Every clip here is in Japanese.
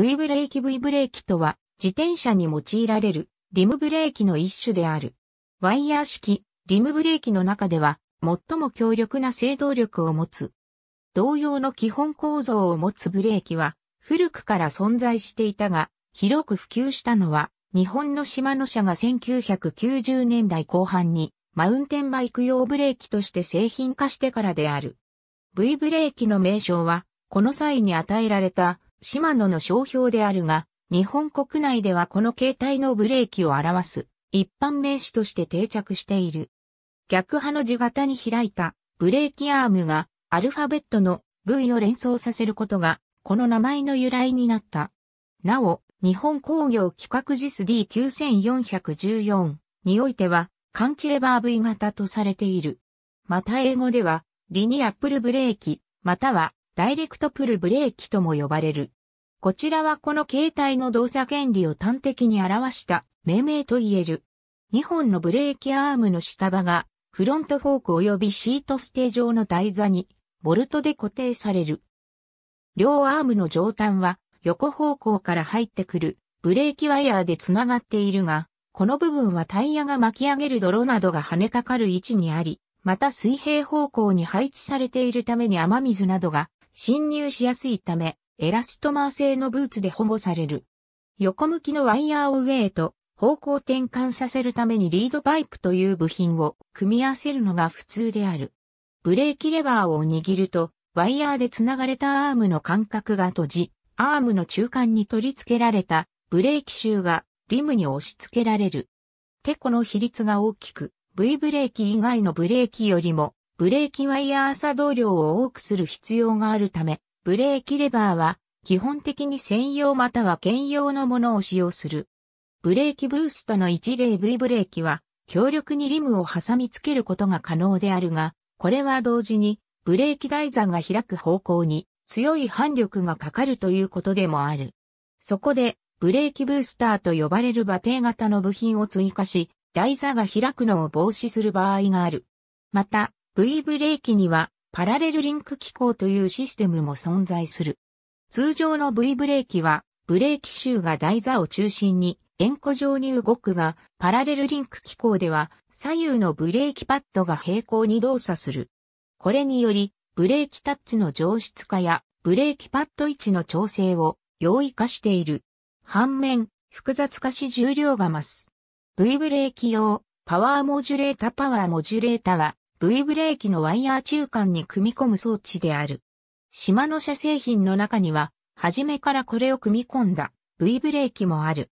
V ブレーキ V ブレーキとは、自転車に用いられるリムブレーキの一種である。ワイヤー式リムブレーキの中では、最も強力な制動力を持つ。同様の基本構造を持つブレーキは、古くから存在していたが、広く普及したのは、日本の島の社が1990年代後半に、マウンテンバイク用ブレーキとして製品化してからである。V ブレーキの名称は、この際に与えられたシマノの商標であるが、日本国内ではこの形態のブレーキを表す一般名詞として定着している。逆派の字型に開いたブレーキアームがアルファベットの V を連想させることがこの名前の由来になった。なお、日本工業規格 JIS D9414 においては、カンチレバー V 型とされている。また英語では、リニアップルブレーキ、またはダイレクトプルブレーキとも呼ばれる。こちらはこの形態の動作原理を端的に表した命名と言える。2本のブレーキアームの下場がフロントフォーク及びシートステー状の台座にボルトで固定される。両アームの上端は横方向から入ってくるブレーキワイヤーで繋がっているが、この部分はタイヤが巻き上げる泥などが跳ねかかる位置にあり、また水平方向に配置されているために雨水などが侵入しやすいため、エラストマー製のブーツで保護される。横向きのワイヤーを上へと方向転換させるためにリードパイプという部品を組み合わせるのが普通である。ブレーキレバーを握ると、ワイヤーで繋がれたアームの間隔が閉じ、アームの中間に取り付けられたブレーキシューがリムに押し付けられる。テコの比率が大きく、V ブレーキ以外のブレーキよりもブレーキワイヤー作動量を多くする必要があるため、ブレーキレバーは基本的に専用または兼用のものを使用する。ブレーキブーストの一例 V ブレーキは強力にリムを挟み付けることが可能であるが、これは同時にブレーキ台座が開く方向に強い反力がかかるということでもある。そこでブレーキブースターと呼ばれる馬蹄型の部品を追加し、台座が開くのを防止する場合がある。また、V ブレーキにはパラレルリンク機構というシステムも存在する。通常の V ブレーキはブレーキシューが台座を中心に円弧状に動くが、パラレルリンク機構では左右のブレーキパッドが平行に動作する。これにより、ブレーキタッチの上質化やブレーキパッド位置の調整を容易化している。反面、複雑化し重量が増す。V ブレーキ用パワーモジュレータパワーモジュレータは V ブレーキのワイヤー中間に組み込む装置である。島の車製品の中には、初めからこれを組み込んだ V ブレーキもある。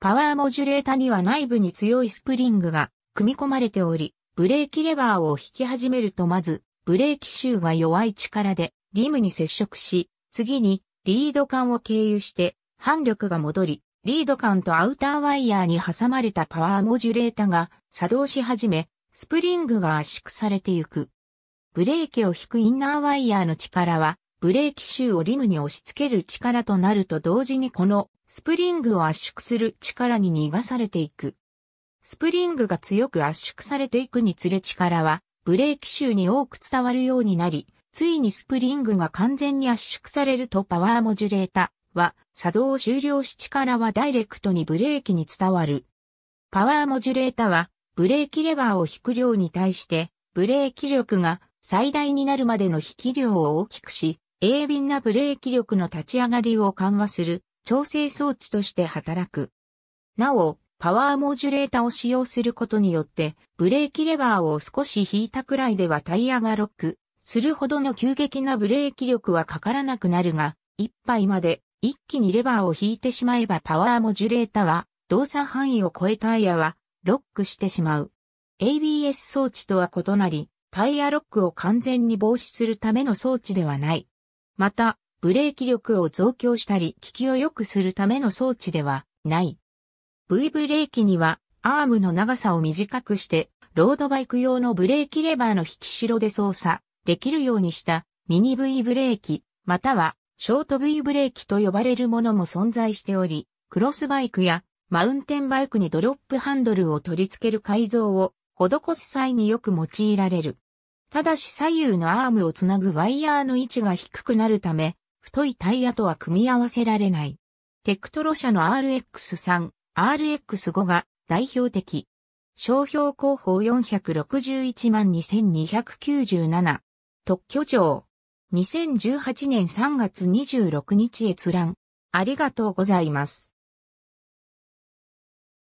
パワーモジュレータには内部に強いスプリングが組み込まれており、ブレーキレバーを引き始めるとまず、ブレーキシューが弱い力でリムに接触し、次にリード管を経由して反力が戻り、リード管とアウターワイヤーに挟まれたパワーモジュレータが作動し始め、スプリングが圧縮されてゆく。ブレーキを引くインナーワイヤーの力は、ブレーキシューをリムに押し付ける力となると同時にこのスプリングを圧縮する力に逃がされていく。スプリングが強く圧縮されていくにつれ力は、ブレーキシューに多く伝わるようになり、ついにスプリングが完全に圧縮されるとパワーモジュレータは作動を終了し力はダイレクトにブレーキに伝わる。パワーモジュレータはブレーキレバーを引く量に対して、ブレーキ力が最大になるまでの引き量を大きくし、鋭敏なブレーキ力の立ち上がりを緩和する調整装置として働く。なお、パワーモジュレータを使用することによって、ブレーキレバーを少し引いたくらいではタイヤがロックするほどの急激なブレーキ力はかからなくなるが、一杯まで一気にレバーを引いてしまえばパワーモジュレータは動作範囲を超えタイヤはロックしてしまう。ABS 装置とは異なり、タイヤロックを完全に防止するための装置ではない。また、ブレーキ力を増強したり、効きを良くするための装置ではない。V ブレーキには、アームの長さを短くして、ロードバイク用のブレーキレバーの引き代で操作できるようにしたミニ V ブレーキ、またはショート V ブレーキと呼ばれるものも存在しており、クロスバイクやマウンテンバイクにドロップハンドルを取り付ける改造を施す際によく用いられる。ただし左右のアームをつなぐワイヤーの位置が低くなるため、太いタイヤとは組み合わせられない。テクトロ社の RX3、RX5 が代表的。商標広報4612297。特許庁。2018年3月26日閲覧。ありがとうございます。